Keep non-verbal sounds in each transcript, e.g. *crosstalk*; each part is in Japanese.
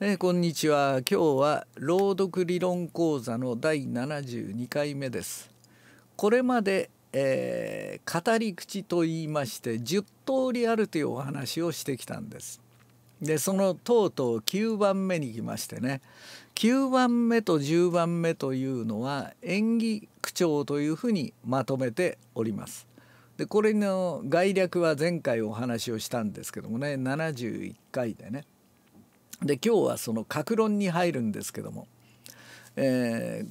えー、こんにちは今日は朗読理論講座の第72回目ですこれまで、えー、語り口と言いまして10通りあるというお話をしてきたんですでそのとうとう9番目に来ましてね9番目と10番目というのは演技口調というふうにまとめておりますでこれの概略は前回お話をしたんですけどもね71回でねで今日はその格論に入るんですけども、え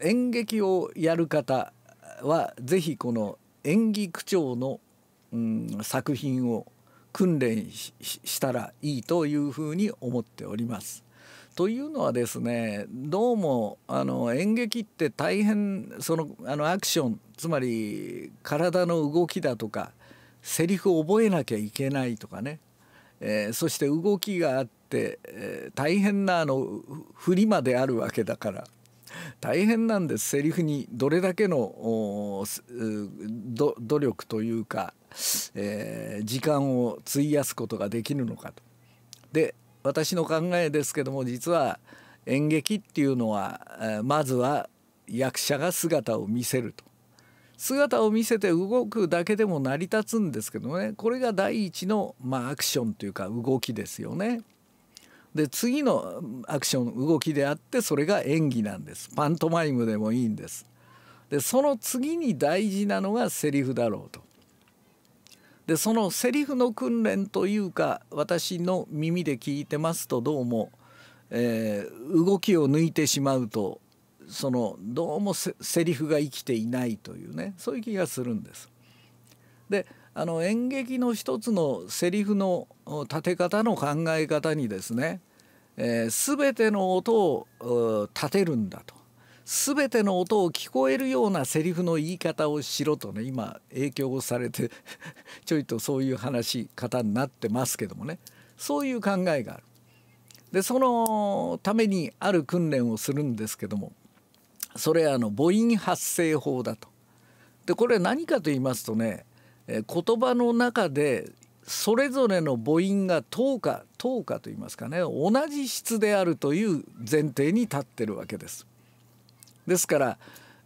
ー、演劇をやる方は是非この演技区長の、うん、作品を訓練したらいいというふうに思っております。というのはですねどうもあの演劇って大変そのあのアクションつまり体の動きだとかセリフを覚えなきゃいけないとかね、えー、そして動きがあって、えー、大変なあの振りまであるわけだから大変なんですセリフにどれだけの努力というか、えー、時間を費やすことができるのかと。で私の考えですけども実は演劇っていうのはまずは役者が姿を見せると姿を見せて動くだけでも成り立つんですけどねこれが第一の、まあ、アクションというか動きですよね。で次のアクション動きであってそれが演技なんですパントマイムでもいいんですでその次に大事なのがセリフだろうとでそのセリフの訓練というか私の耳で聞いてますとどうも、えー、動きを抜いてしまうとそのどうもセリフが生きていないというねそういう気がするんです。であの演劇の一つのセリフの立て方の考え方にですね、えー、全ての音を立てるんだと全ての音を聞こえるようなセリフの言い方をしろとね今影響をされて *laughs* ちょいとそういう話し方になってますけどもねそういう考えがある。でそのためにある訓練をするんですけどもそれあの母音発声法だと。でこれ何かと言いますとね言葉の中でそれぞれの母音が等価等価と言いますかね同じ質であるという前提に立ってるわけです。ですから、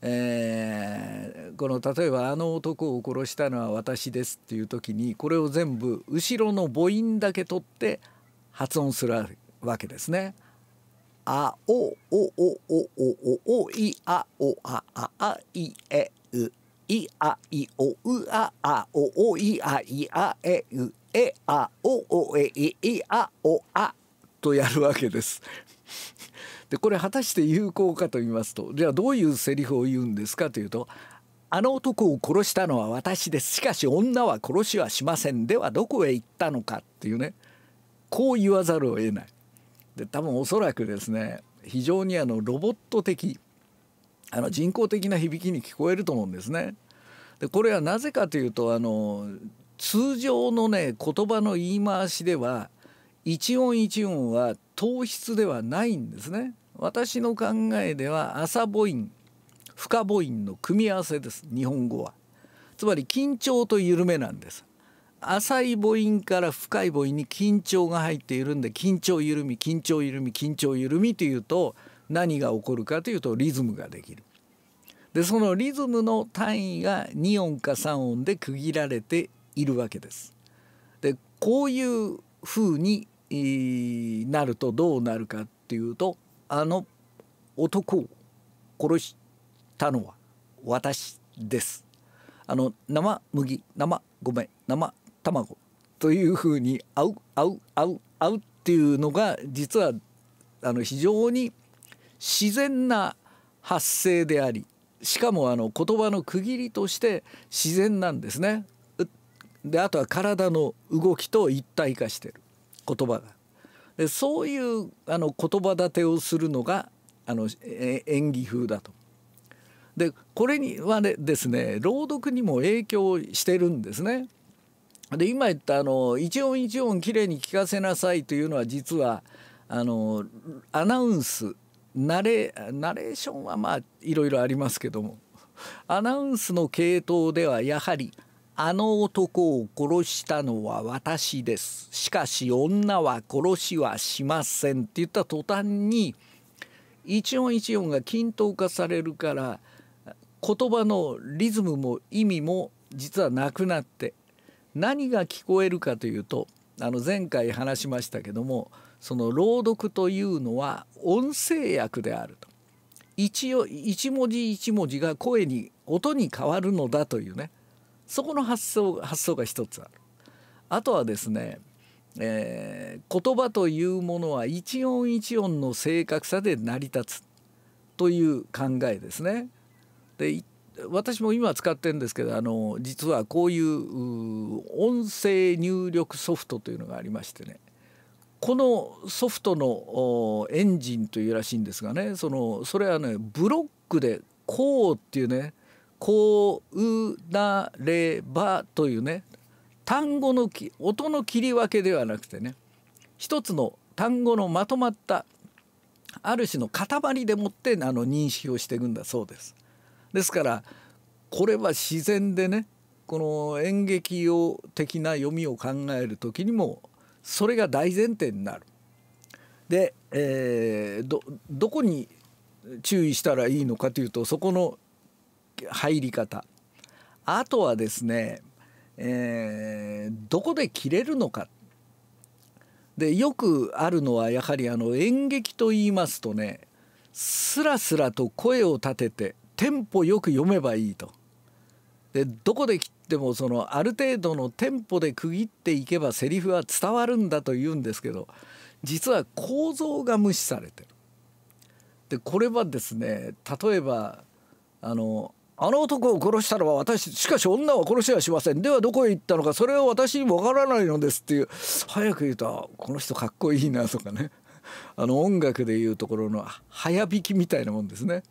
えー、この例えば「あの男を殺したのは私です」っていう時にこれを全部後ろの母音だけ取って発音するわけですね。あおおおおおおおいあおあああいえういあいおうあおおいあいあえうえあおおえいいあおあとやるわけです。*laughs* でこれ果たして有効かと言いますとじゃあどういうセリフを言うんですかというと「あの男を殺したのは私ですしかし女は殺しはしませんではどこへ行ったのか」っていうねこう言わざるを得ない。で多分おそらくですね非常にあのロボット的あの人工的な響きに聞こえると思うんですね。でこれはなぜかというとあの通常のね言葉の言い回しでは一音一音は糖質ではないんですね。私の考えでは朝母音深母音の組み合わせです日本語は。つまり緊張と緩めなんです。浅い母音から深い母音に緊張が入っているんで緊張緩み緊張緩み緊張緩みというと何が起こるかというとリズムができる。でそのリズムの単位が2音か3音で区切られているわけです。でこういうふうになるとどうなるかっていうとあの男を殺したのは私です。あの生麦生米生卵というふうに「あうあうあうあう」っていうのが実はあの非常に自然な発声でありしかもあの言葉の区切りとして自然なんですね。であとは体の動きと一体化してる言葉が。でそういうあの言葉立てをするのがあの演技風だと。でこれにはねですね朗読にも影響してるんですね。で今言ったあの一音一音きれいに聞かせなさいというのは実はあのアナウンスナレナレーションはまあいろいろありますけどもアナウンスの系統ではやはり「あの男を殺したのは私です」「しかし女は殺しはしません」って言った途端に一音一音が均等化されるから言葉のリズムも意味も実はなくなって何が聞こえるかというとあの前回話しましたけども「その朗読というのは音声訳であると一応一文字一文字が声に音に変わるのだというねそこの発想発想が一つある。あとはですね、えー、言葉というものは一音一音の正確さで成り立つという考えですね。で私も今使ってるんですけどあの実はこういう音声入力ソフトというのがありましてねこのソフトのエンジンというらしいんですがねそのそれはねブロックで「こう」っていうね「こうなれば」というね単語の音の切り分けではなくてね一つの単語のまとまったある種の塊でもってあの認識をしていくんだそうです。ですからこれは自然でねこの演劇用的な読みを考える時にもそれが大前提になる。で、えー、どどこに注意したらいいのかというとそこの入り方あとはですね、えー、どこで切れるのかでよくあるのはやはりあの演劇と言いますとねスラスラと声を立ててテンポよく読めばいいと。でどこで切でもそのある程度のテンポで区切っていけばセリフは伝わるんだと言うんですけど実は構造が無視されてる。でこれはですね例えばあのあの男を殺したのは私しかし女は殺しはしませんではどこへ行ったのかそれは私にわからないのですっていう早く言うとこの人かっこいいなとかねあの音楽でいうところの早弾きみたいなもんですね。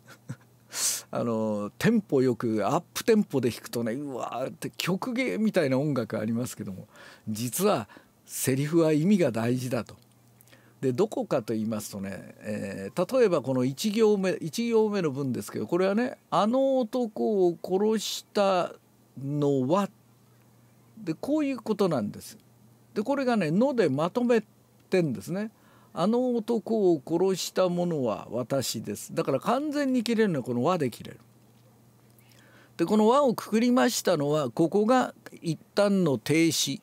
あのテンポよくアップテンポで弾くとねうわーって曲芸みたいな音楽ありますけども実はセリフは意味が大事だと。でどこかと言いますとね、えー、例えばこの1行目1行目の文ですけどこれはね「あの男を殺したのは」でこういうことなんです。でこれがね「の」でまとめてんですね。あの男を殺した者は私ですだから完全に切れるのはこの輪で切れるでこの輪をくくりましたのはここが一旦の停止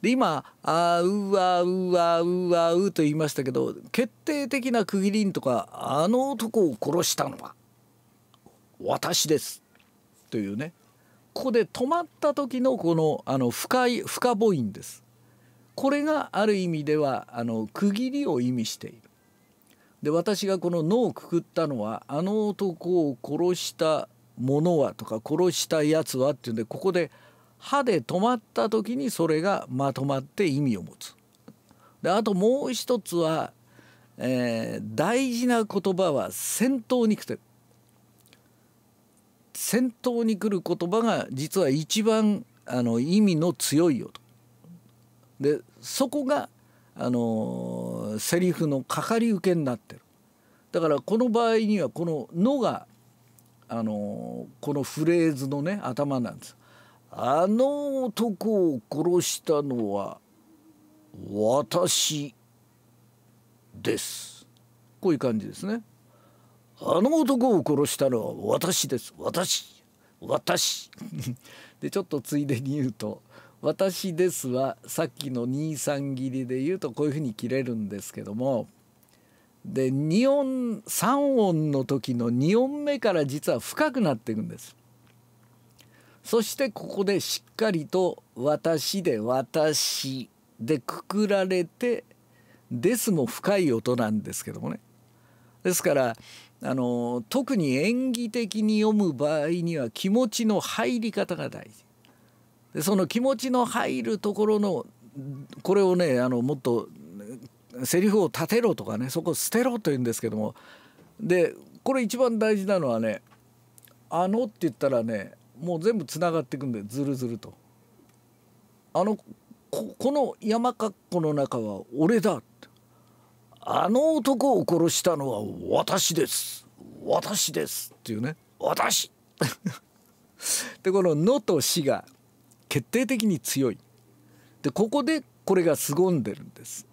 で今「あうわうわうわう」と言いましたけど決定的な区切りんとか「あの男を殺したのは私です」というねここで止まった時のこのあの深い深母音です。これがある意味ではあの区切りを意味している。で私がこの「脳をくくったのはあの男を殺した者はとか殺したやつはっていうんでここで歯で止まった時にそれがまとまって意味を持つ。であともう一つは、えー、大事な言葉は先頭に来てる。先頭に来る言葉が実は一番あの意味の強いよと。でそこがあのセリフのかかり受けになってるだからこの場合にはこの「の」があのこのフレーズのね頭なんです。あの男を殺したのは私です。こういう感じですね。あの男を殺したのは私です。私。私。*laughs* でちょっとついでに言うと私ですはさっきの2三切りで言うとこういうふうに切れるんですけどもで2音3音の時の2音目から実は深くなっていくんです。そしてここでしっかりと「私」で「私」でくくられて「です」も深い音なんですけどもね。ですからあの特に演技的に読む場合には気持ちの入り方が大事。でその気持ちの入るところのこれをねあのもっとセリフを立てろとかねそこ捨てろと言うんですけどもでこれ一番大事なのはね「あの」って言ったらねもう全部つながっていくんでずるずると。あのこの山かっこの中は俺だあの男を殺したのは私です私ですっていうね私 *laughs* でこの「の」と「し」が決定的に強いでここでこれが凄んでるんです。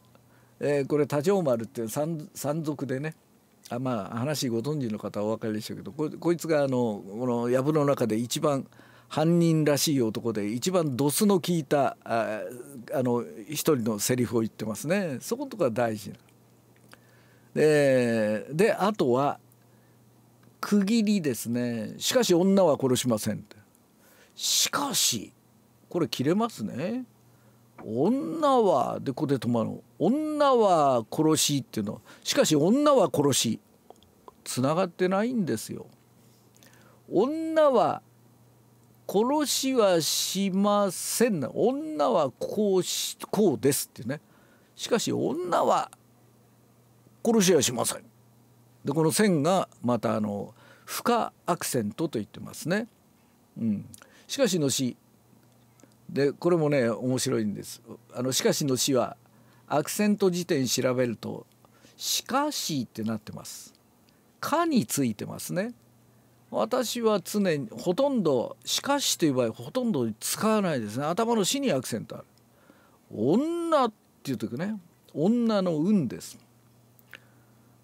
えー、これ太政丸って山山賊でねあまあ話ご存知の方はお分かりでしょうけどここいつがあのこの藪の中で一番犯人らしい男で一番ドスの効いたああの一人のセリフを言ってますねそことが大事なでであとは区切りですねしかし女は殺しませんしかしこれ切れますね。女はでここで止まる女は殺しっていうのしかし女は殺しつながってないんですよ。女は殺しはしません女はこうしこうですってねしかし女は殺しはしませんでこの線がまたあの負荷アクセントと言ってますね、うん、しかしのしでこれもね面白いんです。あのしかしの詩はアクセント辞典調べると「しかし」ってなってます。かについてますね。私は常にほとんど「しかし」という場合ほとんど使わないですね頭の「し」にアクセントある。女っていう時ね女の運です。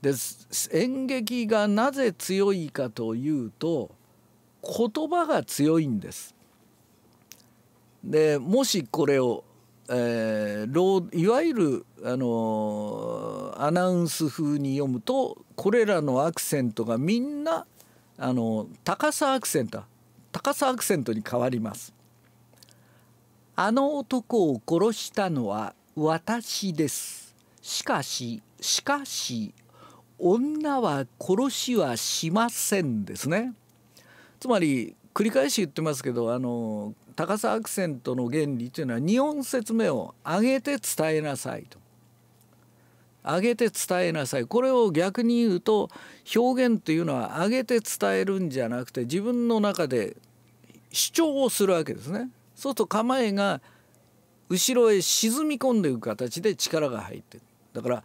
で演劇がなぜ強いかというと言葉が強いんです。でもしこれを、えー、いわゆる、あのー、アナウンス風に読むとこれらのアクセントがみんな、あのー、高さアクセント高さアクセントに変わります。あの男を殺したのは私です。しかししかし女は殺しはしませんですね。つまり繰り返し言ってますけどあの高さアクセントの原理というのは2音説明を上げて伝えなさいと上げて伝えなさいこれを逆に言うと表現というのは上げて伝えるんじゃなくて自分の中で主張をするわけですね。そうすると構えが後ろへ沈み込んでいく形で力が入ってるだから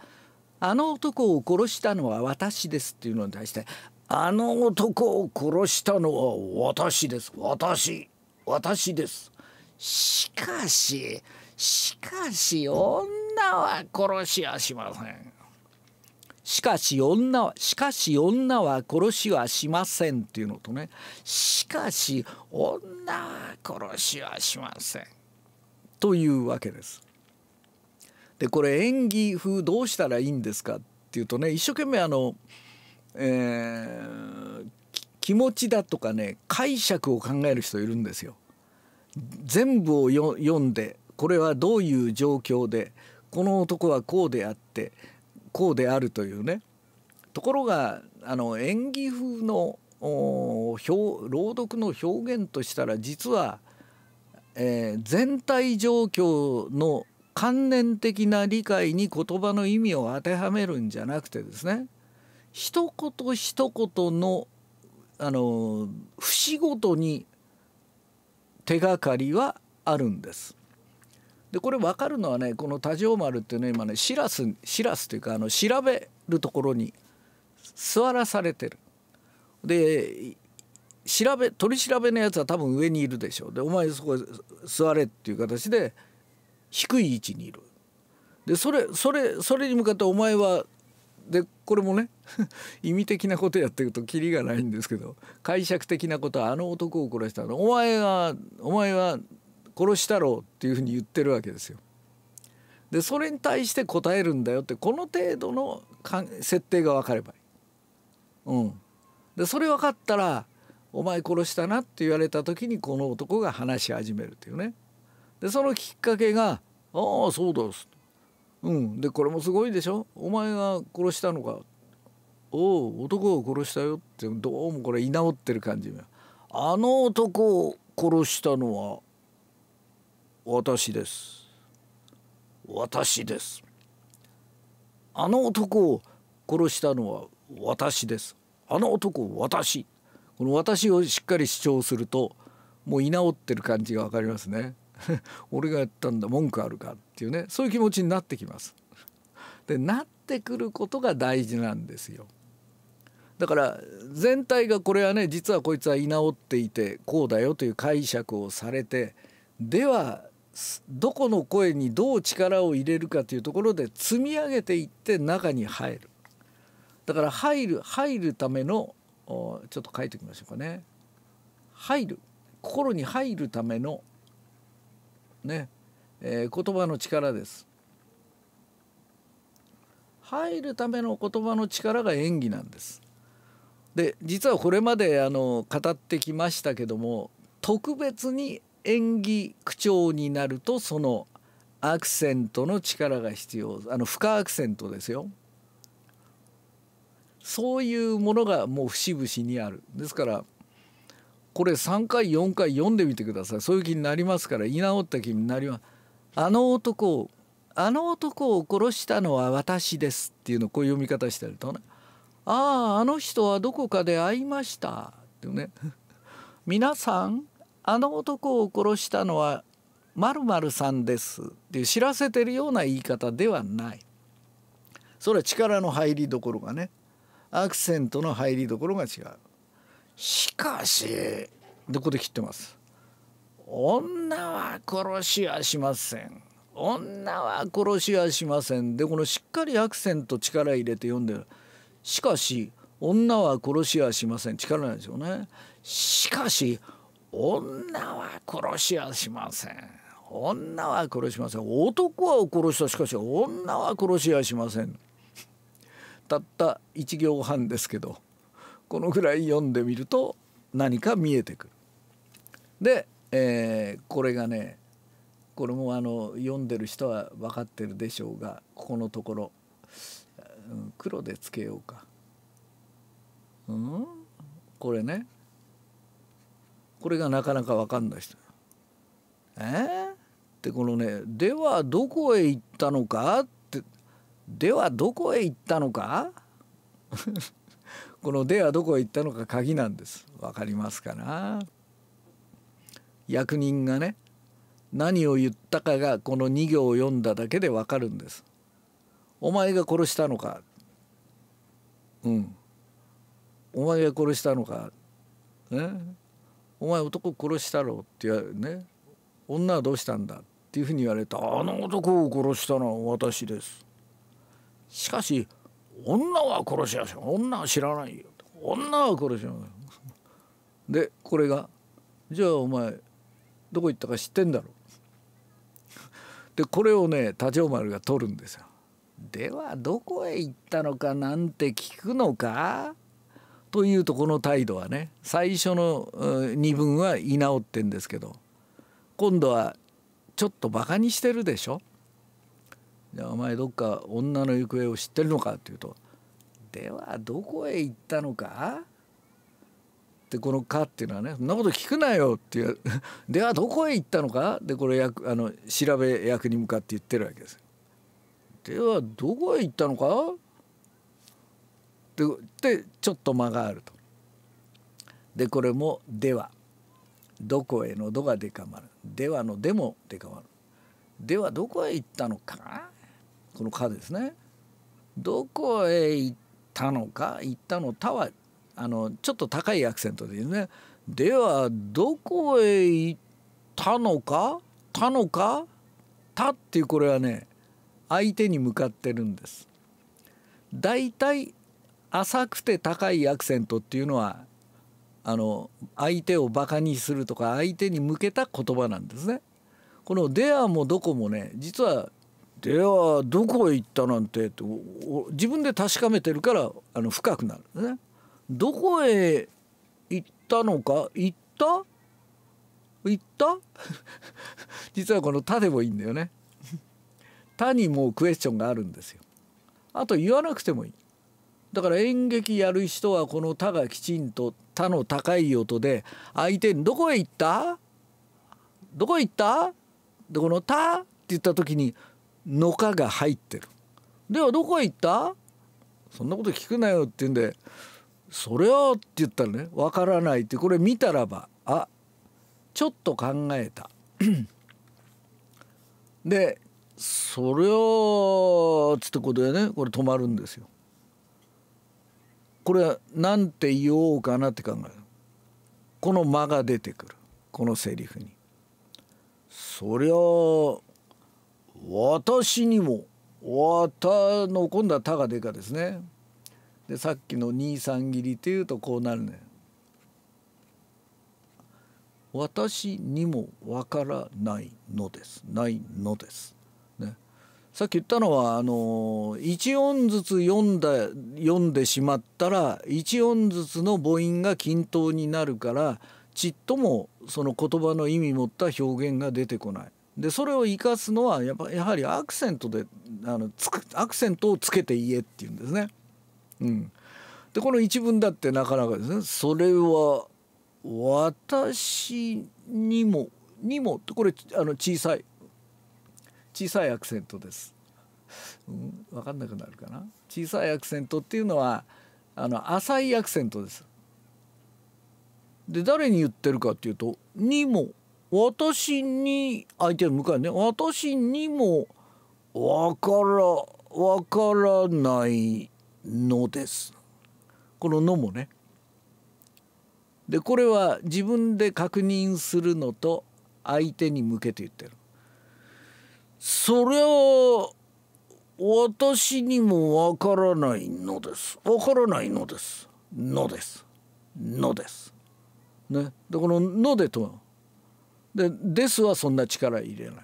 あの男を殺したのは私ですっていうのに対してあの男を殺したのは私です私私ですしかししかし女は殺しはしませんしかし女はしかし女は殺しはしませんっていうのとねしかし女は殺しはしませんというわけです。でこれ演技風どうしたらいいんですかっていうとね一生懸命あの、えー、気持ちだとかね解釈を考える人いるんですよ。全部を読んでこれはどういう状況でこの男はこうであってこうであるというねところがあの演技風の表朗読の表現としたら実は、えー、全体状況の観念的な理解に言葉の意味を当てはめるんじゃなくてですね一言一言のあの節ごとに手がかりはあるんです。でこれ分かるのはねこの「多条丸」っていうのは今ね「しらす」「しらす」というかあの調べるところに座らされてる。で調べ取り調べのやつは多分上にいるでしょうでお前そこ座れっていう形で低い位置にいるでそれそれそれに向かってお前はでこれもね *laughs* 意味的なことやってるとキリがないんですけど解釈的なことはあの男を殺したのお前はお前は殺したろうっていうふうに言ってるわけですよ。でそれに対して答えるんだよってこの程度の設定が分かればいい。うん、でそれ分かったら「お前殺したな」って言われた時にこの男が話し始めるっていうね。でそのきっかけが「ああそうです」うん、でこれもすごいでしょお前が殺したのかおお男を殺したよってどうもこれ居直ってる感じあの男を殺したのは私です私ですあの男を殺したのは私ですあの男私この私をしっかり主張するともう居直ってる感じが分かりますね *laughs* 俺がやったんだ文句あるかっていうねそういう気持ちになってきます。でなってくることが大事なんですよ。だから全体がこれはね実はこいつは居直っていてこうだよという解釈をされてではどこの声にどう力を入れるかというところで積み上げていって中に入るだから入る入るためのちょっと書いておきましょうかね入る心に入るためのね、えー、言葉の力です。入るための言葉の力が演技なんです。で実はこれまであの語ってきましたけども特別に演技口調になるとそのアクセントの力が必要あの不可アクセントですよ。そういうものがもう節々にある。ですからこれ3回4回読んでみてくださいそういう気になりますから居直った気になりますあの男をあの男を殺したのは私ですっていうのをこういう読み方してるとねあああの人はどこかで会いましたってね *laughs* 皆さんあの男を殺したのはまるさんですっていう知らせてるような言い方ではないそれは力の入りどころがねアクセントの入りどころが違うしかしどここで切ってます女は殺しはしません女は殺しはしませんでこのしっかりアクセント力入れて読んでるしかし女は殺しはしません力ないですよねしかし女は殺しはしません女は殺しません男は殺したしかし女は殺しはしませんたった1行半ですけどこのぐらい読んでみると何か見えてくる。で、えー、これがねこれもあの読んでる人は分かってるでしょうがここのところ、うん、黒でつけようか。うん、これねこれがなかなか分かんない人。えー、ってこのね「ではどこへ行ったのか?」って「ではどこへ行ったのか?」この「で」はどこへ行ったのか鍵なんですわかりますかな役人がね何を言ったかがこの2行を読んだだけでわかるんですお前が殺したのかうんお前が殺したのか、ね、お前男殺したろって言われね女はどうしたんだっていうふうに言われたあの男を殺したのは私ですしかし女は殺しやし女は知らないよ女は殺しやしでこれがじゃあお前どこ行ったか知ってんだろでこれをね立ち丸が取るんですよ。ではどこへ行ったのかなんて聞くのかというとこの態度はね最初の2分は居直ってんですけど今度はちょっとバカにしてるでしょじゃあお前どっか女の行方を知ってるのかっていうと「ではどこへ行ったのか?」でこの「か」っていうのはね「そんなこと聞くなよ」っていう「*laughs* ではどこへ行ったのか?」でこれ役あの調べ役に向かって言ってるわけです。ではどこへ行ったのかでちょっと間があると。でこれも「では」「どこへ」の「ど」がでかまる「では」の「で」もでかまる「ではどこへ行ったのか?」この「か」ですねどこへ行ったのか行ったの「た」はあのちょっと高いアクセントで言うねではどこへ行ったのか「た」のか「た」っていうこれはね相手に向かってるんです。だいたい浅くて高いアクセントっていうのはあの相手をバカにするとか相手に向けた言葉なんですね。この「では」も「どこ」もね実はではどこへ行ったなんてと自分で確かめてるからあの深くなるね。どこへ行ったのか行った行った *laughs* 実はこの「た」でもいいんだよね。「た」にもクエスチョンがあるんですよ。あと言わなくてもいい。だから演劇やる人はこの「た」がきちんと「た」の高い音で相手に「どこへ行ったどこへ行った?」でこの「た」って言った時に「のかが入ってる。ではどこへ行ったそんなこと聞くなよって言うんで「それを」って言ったらね「わからない」ってこれ見たらば「あちょっと考えた」*clears throat* で「それを」っつってことでねこれ止まるんですよ。これは何て言おうかなって考える。この間が出てくるこのセリフに。それを私にもわたの今度は「た」がでかですね。でさっきのさん切りっていうとこうなるね。私にもわからないのです。ないのです。ね、さっき言ったのはあの1音ずつ読んだ読んでしまったら1音ずつの母音が均等になるからちっともその言葉の意味持った表現が出てこない。でそれを生かすのはやっぱやはりアクセントであのつくアクセントをつけて言えっていうんですね。うん、でこの一文だってなかなかですねそれは私にもにもこれあの小さい小さいアクセントです。うん、分かんなくなるかな小さいアクセントっていうのはあの浅いアクセントです。で誰に言ってるかっていうと「にも」私に相手の向かいね私にもわからわからないのです。この「の」もね。でこれは自分で確認するのと相手に向けて言ってる。それは私にもわからないのです。わからないのです。のです。のです。ね。でこの「ので」とでですはそんな力入れない。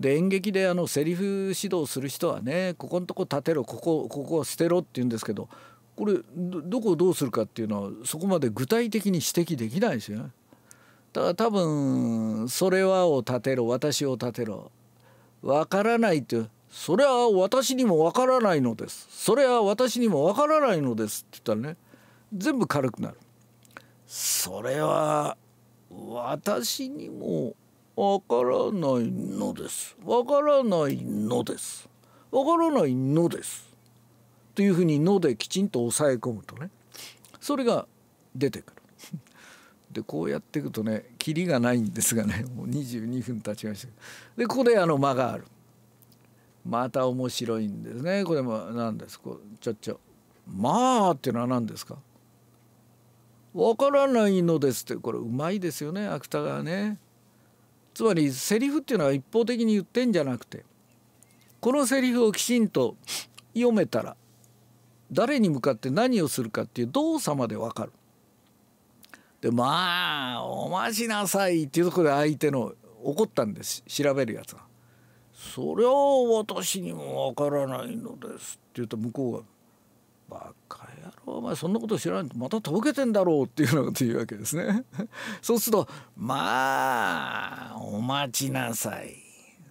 で演劇であのセリフ指導する人はねここのとこ立てろここここ捨てろって言うんですけどこれどこをどうするかっていうのはそこまで具体的に指摘できないですよね。だから多分「それは」を立てろ「私を立てろ」「わからない」って「それは私にもわからないのです」「それは私にもわからないのです」って言ったらね全部軽くなる。それは私にもわからないのですわからないのですわからないのですというふうに「の」できちんと抑え込むとねそれが出てくる。*laughs* でこうやっていくとねキリがないんですがねもう22分経ちましたでここであの間があるまた面白いんですねこれも何ですこうちょっちょ「まあ」っていうのは何ですかわからないのです」ってこれうまいですよね芥川ね。つまりセリフっていうのは一方的に言ってんじゃなくてこのセリフをきちんと読めたら誰に向かって何をするかっていう動作までわかる。でまあ「お待ちなさい」っていうところで相手の怒ったんです調べるやつが。そりゃ私にもわからないのですって言うと向こうが「バカ野郎お前そんなこと知らないまたとぼけてんだろう」っていうようなこと言うわけですね。*laughs* そうすると「まあお待ちなさい」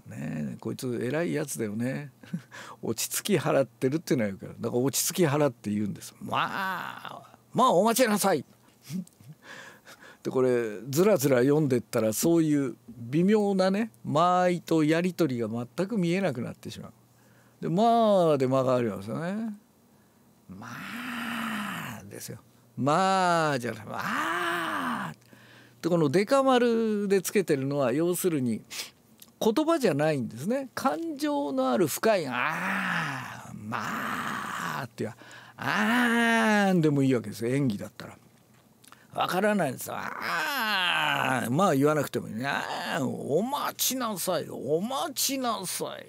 ねこいつ偉いやつだよね *laughs* 落ち着き払ってるっていうのはよくあるだから落ち着き払って言うんですまあまあお待ちなさい *laughs* でこれずらずら読んでったらそういう微妙なね間合いとやり取りが全く見えなくなってしまうでまあで間があるけですよねまあですよ。まあじゃない。まあこのデカ丸でつけてるのは要するに言葉じゃないんですね。感情のある深いああまあっていうあんでもいいわけです演技だったら。わからないですああまあ言わなくてもいいお待ちなさいお待ちなさい。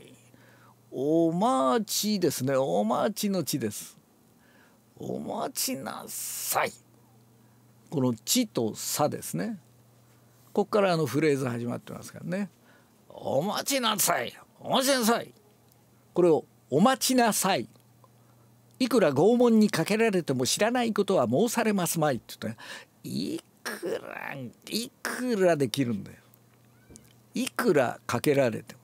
お待ちですねお待ちの地です。お待ちなさい」この「ち」と「さ」ですねこっからあのフレーズ始まってますからね「お待ちなさいお待ちなさい」これを「お待ちなさい」いくら拷問にかけられても知らないことは申されますまいって言って、ね、いくらいくらできるんだよ。いくらかけられても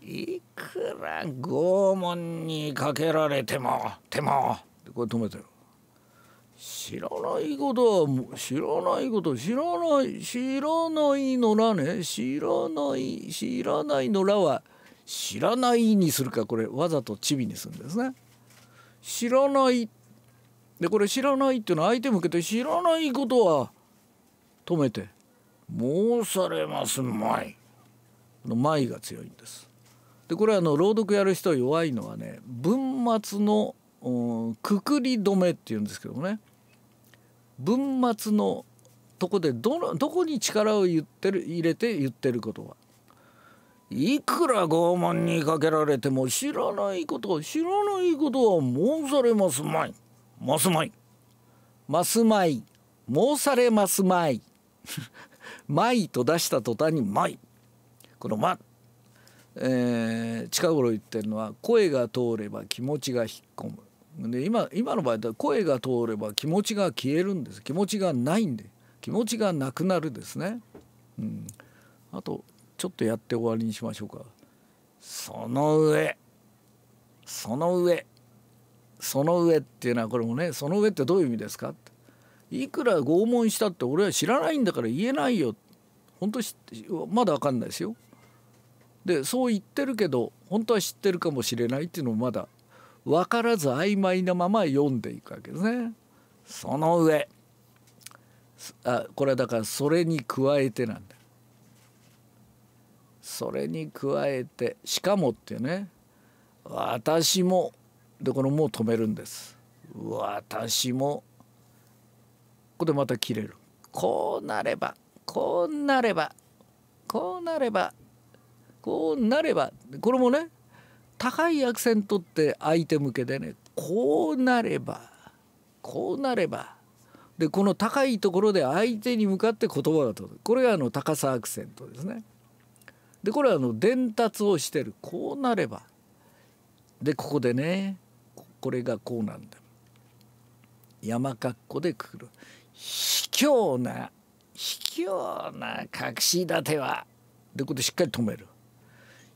いくら拷問にかけられてもてもこれ止めてる知らないことは知らないこと知らない知らないのらね知らない知らないのらは知らないにするかこれわざとチビにするんですね。知らないでこれ知らないっていうのは相手向けて知らないことは止めて申されますまいのまいが強いんです。でこれはあの朗読やる人弱いのはね文末のくくり止めっていうんですけどね文末のとこでどのどこに力を言ってる入れて言ってることはいくら拷問にかけられても知らないこと知らないことは申されますまいますまいますまい申されますまい *laughs* まいと出した途端にまいこのまえー、近頃言ってるのは声が通れば気持ちが引っ込むで今今の場合だ声が通れば気持ちが消えるんです気持ちがないんで気持ちがなくなるですね、うん、あとちょっとやって終わりにしましょうかその上その上その上っていうのはこれもねその上ってどういう意味ですかいくら拷問したって俺は知らないんだから言えないよ本当まだ分かんないですよでそう言ってるけど本当は知ってるかもしれないっていうのもまだ分からず曖昧なまま読んでいくわけですね。その上あこれはだからそれに加えてなんだそれに加えてしかもってね私もでこのもう止めるんです私もここでまた切れるこうなればこうなればこうなればこうなればこれもね高いアクセントって相手向けでねこうなればこうなればでこの高いところで相手に向かって言葉が届くこれがあの高さアクセントですね。でこれはあの伝達をしてるこうなればでここでねこれがこうなんだ山かっこでくくる卑怯な卑怯な隠し立てはでここでしっかり止める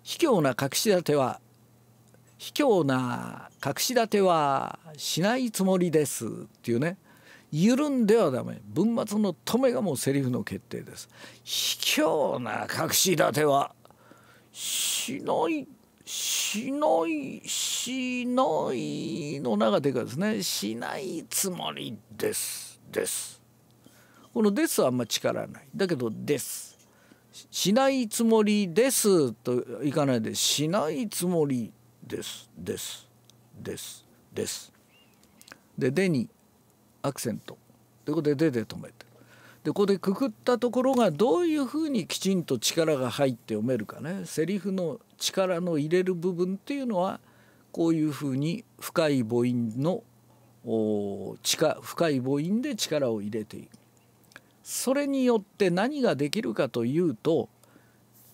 卑怯な隠し立ては卑怯な隠し立てはしないつもりです」っていうね緩んではダメ文末の止めがもうセリフの決定です。卑怯な隠し立てはしないしないしないの中でかですねしないつもりですですこのですはあんま力ないだけどですしないつもりですといかないでしないつもりですですですですで「で」にアクセントでここで「で」で止めてでここでくくったところがどういうふうにきちんと力が入って読めるかねセリフの力の入れる部分っていうのはこういうふうに深い母音の深い母音で力を入れていく。それによって何ができるかというと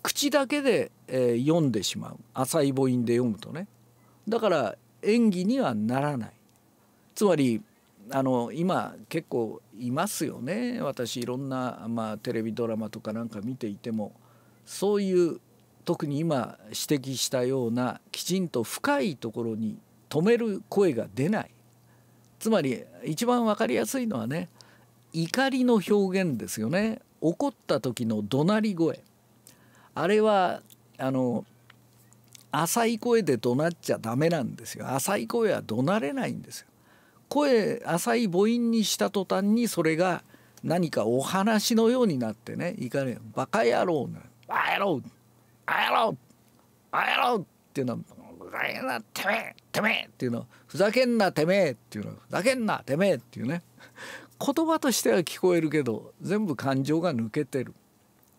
口だけでえ読んでしまう浅い母音で読むとねだから演技にはならないつまりあの今結構いますよね私いろんな、まあ、テレビドラマとかなんか見ていてもそういう特に今指摘したようなきちんと深いところに止める声が出ないつまり一番分かりやすいのはね怒りの表現ですよね怒った時の怒鳴り声あれはあの浅い声で怒鳴っちゃダメなんですよ浅い声は怒鳴れないんですよ声浅い母音にした途端にそれが何かお話のようになってねいかねえバカ野郎なバカ野郎バカ野郎バカ野郎っていうのはふざけんなてめえてめえっていうのふざけんなてめえっていうのふざけんなてめえっていうね言葉としては聞こえるけど全部感情が抜けてる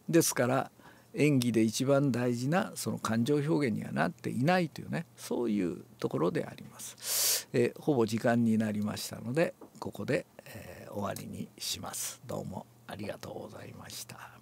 ですから演技で一番大事なその感情表現にはなっていないというねそういうところであります。えほぼ時間になりましたのでここで、え終わりにします。どうもありがとうございました。